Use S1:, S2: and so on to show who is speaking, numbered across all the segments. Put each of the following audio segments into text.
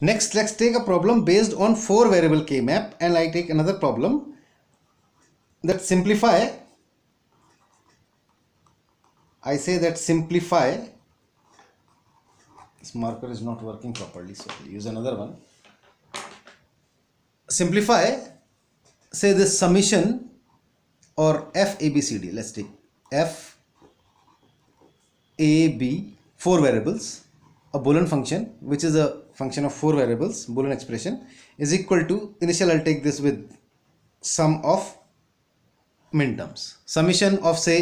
S1: Next, let's take a problem based on four variable K-map and I take another problem that simplify. I say that simplify. This marker is not working properly, so I'll use another one. Simplify, say this summation or F A B C D. Let's take F A B four variables, a Boolean function, which is a function of four variables boolean expression is equal to initial I'll take this with sum of terms. summation of say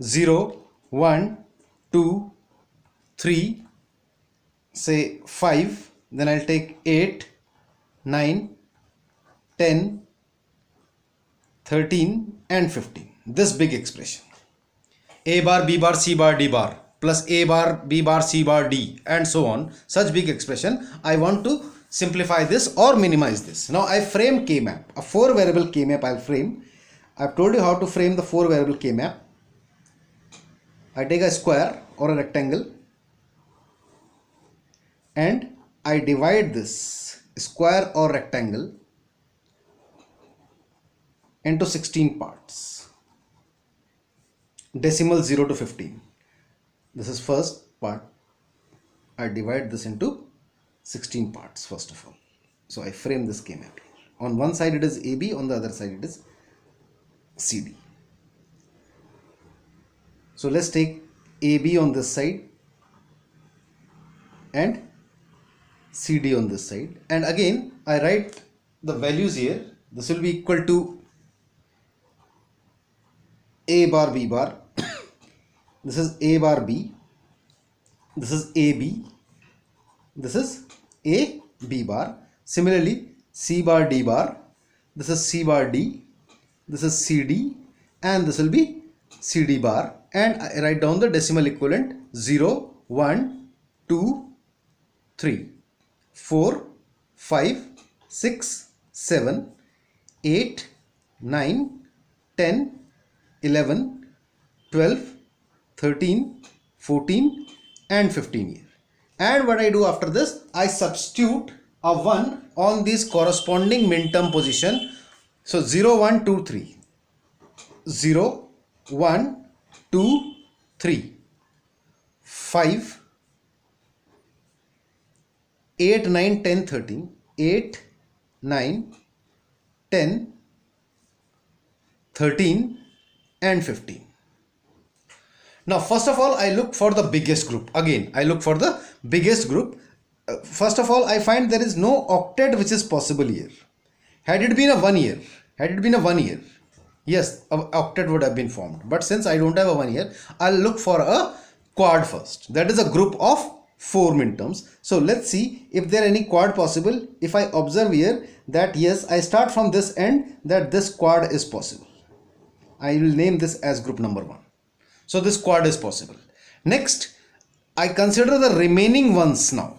S1: 0 1 2 3 say 5 then I'll take 8 9 10 13 and 15 this big expression a bar b bar c bar d bar plus a bar, b bar, c bar, d and so on. Such big expression. I want to simplify this or minimize this. Now I frame K-map. A four variable K-map I'll frame. I've told you how to frame the four variable K-map. I take a square or a rectangle and I divide this square or rectangle into 16 parts decimal 0 to 15 this is first part I divide this into 16 parts first of all so I frame this K mapping on one side it is AB on the other side it is CD so let's take AB on this side and CD on this side and again I write the values here this will be equal to A bar B bar this is a bar b this is ab this is a b bar similarly c bar d bar this is c bar d this is cd and this will be cd bar and I write down the decimal equivalent 0 1 2 3 4 5 6 7 8 9 10 11 12 13, 14 and 15 year. And what I do after this, I substitute a 1 on this corresponding minterm position. So 0, 1, 2, 3. 0, 1, 2, 3. 5, 8, 9, 10, 13. 8, 9, 10, 13 and 15 now first of all i look for the biggest group again i look for the biggest group uh, first of all i find there is no octet which is possible here had it been a one year had it been a one year yes a octet would have been formed but since i don't have a one year i'll look for a quad first that is a group of four midterms so let's see if there are any quad possible if i observe here that yes i start from this end that this quad is possible i will name this as group number one so this quad is possible. Next, I consider the remaining ones now.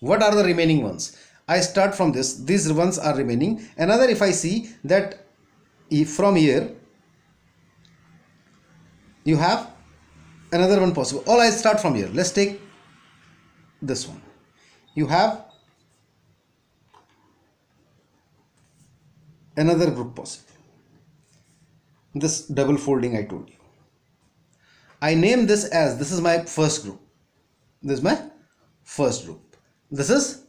S1: What are the remaining ones? I start from this. These ones are remaining. Another if I see that if from here you have another one possible. All I start from here. Let's take this one. You have another group possible. This double folding I told you. I name this as this is my first group. This is my first group. This is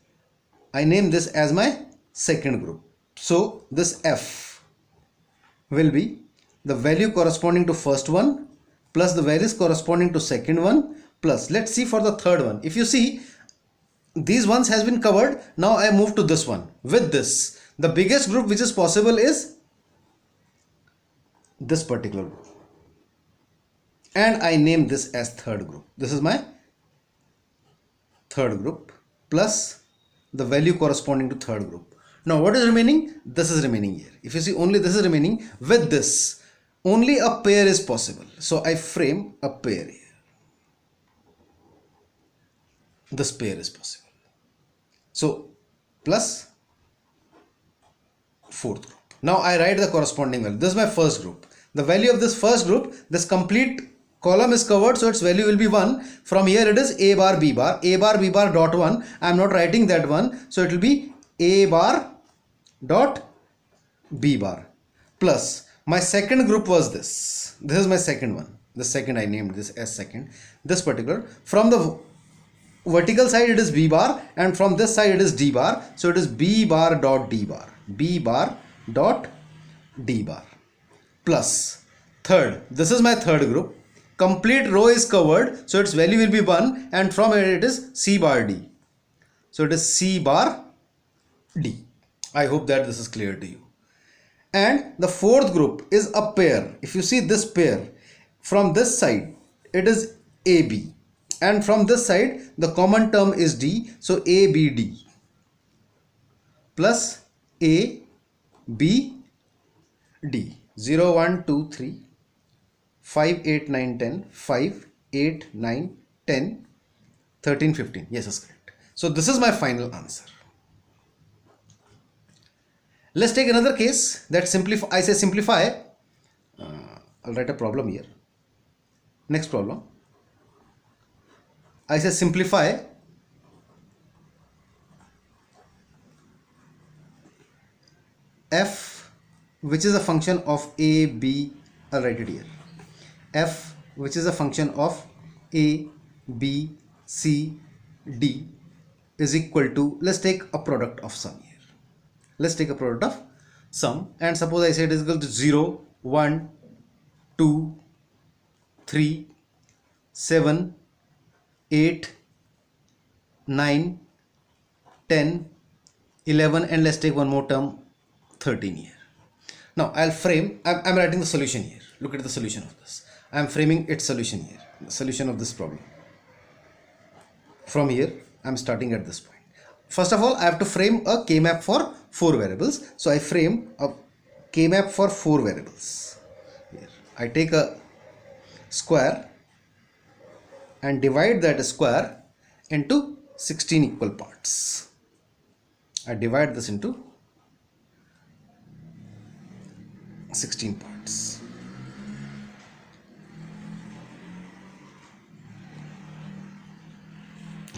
S1: I name this as my second group. So this f will be the value corresponding to first one plus the values corresponding to second one plus let's see for the third one. If you see these ones has been covered now I move to this one with this the biggest group which is possible is this particular group and I name this as third group. This is my third group plus the value corresponding to third group. Now what is remaining? This is remaining here. If you see only this is remaining with this only a pair is possible. So I frame a pair here. This pair is possible. So plus fourth group. Now I write the corresponding value. This is my first group. The value of this first group, this complete column is covered so its value will be 1 from here it is a bar b bar a bar b bar dot 1 I am not writing that one so it will be a bar dot b bar plus my second group was this this is my second one the second I named this as second this particular from the vertical side it is b bar and from this side it is d bar so it is b bar dot d bar b bar dot d bar plus third this is my third group complete row is covered so its value will be 1 and from here it is C bar D. So it is C bar D. I hope that this is clear to you. And the fourth group is a pair. If you see this pair from this side it is AB and from this side the common term is D so ABD plus A B D 0 1 2 3 5, 8, 9, 10, 5, 8, 9, 10, 13, 15. Yes, that's correct. So this is my final answer. Let's take another case that simplify, I say simplify. Uh, I'll write a problem here. Next problem. I say simplify f which is a function of a b I'll write it here f which is a function of a b c d is equal to let's take a product of sum here let's take a product of sum and suppose i say it is equal to 0 1 2 3 7 8 9 10 11 and let's take one more term 13 here now i'll frame i'm, I'm writing the solution here look at the solution of this I am framing its solution here, the solution of this problem. From here, I am starting at this point. First of all, I have to frame a K-map for four variables. So I frame a K-map for four variables. Here, I take a square and divide that square into 16 equal parts. I divide this into 16 parts.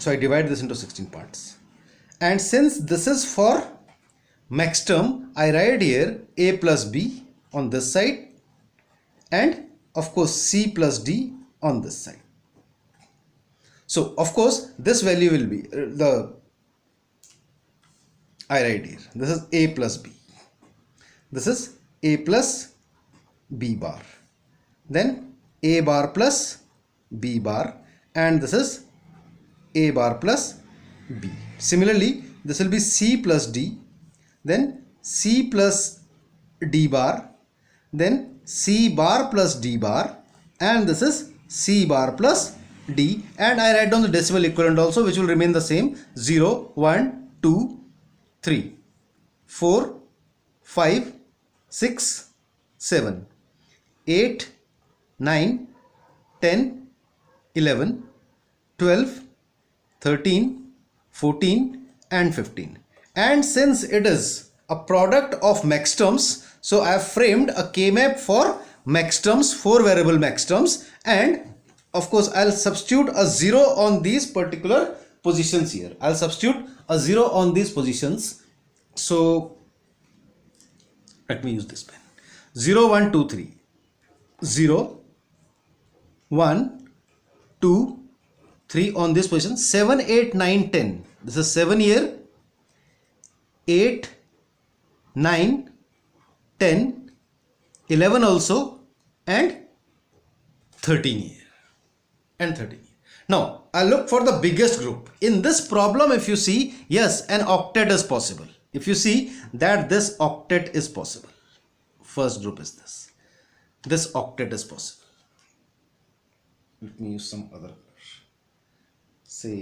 S1: So I divide this into 16 parts. And since this is for max term, I write here a plus b on this side and of course c plus d on this side. So of course this value will be uh, the I write here this is a plus b this is a plus b bar then a bar plus b bar and this is a bar plus b. Similarly, this will be c plus d, then c plus d bar, then c bar plus d bar and this is c bar plus d and I write down the decimal equivalent also which will remain the same 0, 1, 2, 3, 4, 5, 6, 7, 8, 9, 10, 11, 12, 13, 14 and 15. And since it is a product of max terms, so I have framed a K-map for max terms, 4 variable max terms and of course I'll substitute a 0 on these particular positions here. I'll substitute a 0 on these positions. So let me use this pen. 0, 1, 2, 3. 0, 1, 2, 3 on this position 7 8 9 10 this is 7 here 8 9 10 11 also and 13 here and 13 now I look for the biggest group in this problem if you see yes an octet is possible if you see that this octet is possible first group is this this octet is possible let me use some other say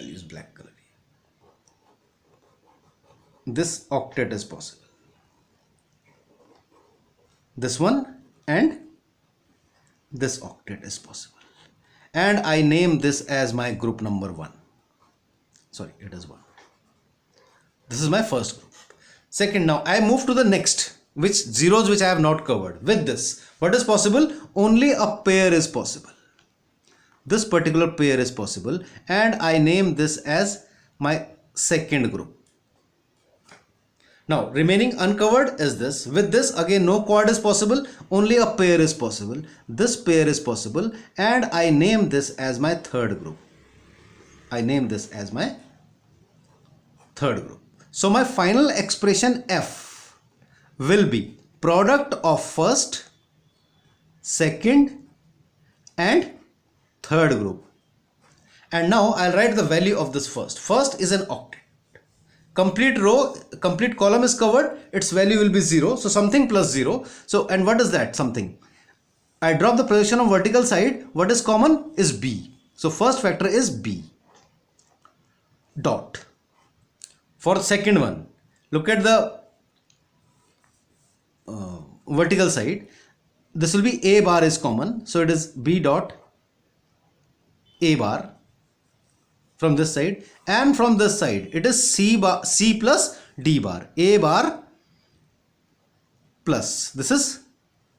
S1: I'll use black color here. This octet is possible. This one and this octet is possible. And I name this as my group number one. Sorry, it is one. This is my first group. Second, now I move to the next which zeros which I have not covered. With this, what is possible? Only a pair is possible this particular pair is possible and I name this as my second group. Now remaining uncovered is this. With this again no quad is possible, only a pair is possible. This pair is possible and I name this as my third group. I name this as my third group. So my final expression F will be product of first, second and third group. And now I'll write the value of this first. First is an octet. Complete row, complete column is covered, its value will be 0. So something plus 0. So and what is that something? I drop the projection on vertical side. What is common is B. So first factor is B dot. For second one, look at the uh, vertical side. This will be A bar is common. So it is B dot a bar from this side and from this side it is c bar c plus d bar a bar plus this is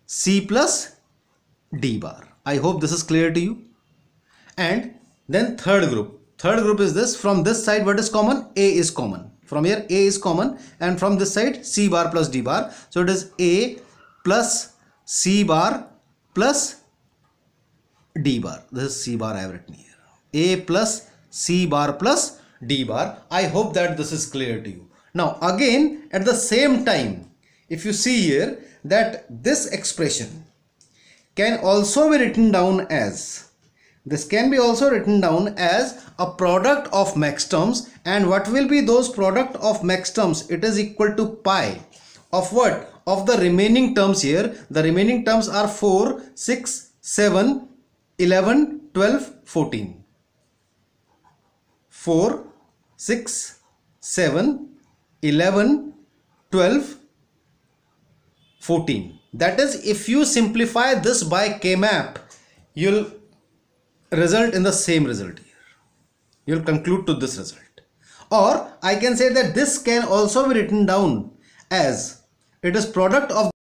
S1: c plus d bar i hope this is clear to you and then third group third group is this from this side what is common a is common from here a is common and from this side c bar plus d bar so it is a plus c bar plus d bar. This is c bar I have written here. a plus c bar plus d bar. I hope that this is clear to you. Now again at the same time if you see here that this expression can also be written down as this can be also written down as a product of max terms and what will be those product of max terms it is equal to pi of what of the remaining terms here the remaining terms are 4 6 7 11, 12, 14. 4, 6, 7, 11, 12, 14. That is if you simplify this by K-map, you'll result in the same result here. You'll conclude to this result. Or I can say that this can also be written down as it is product of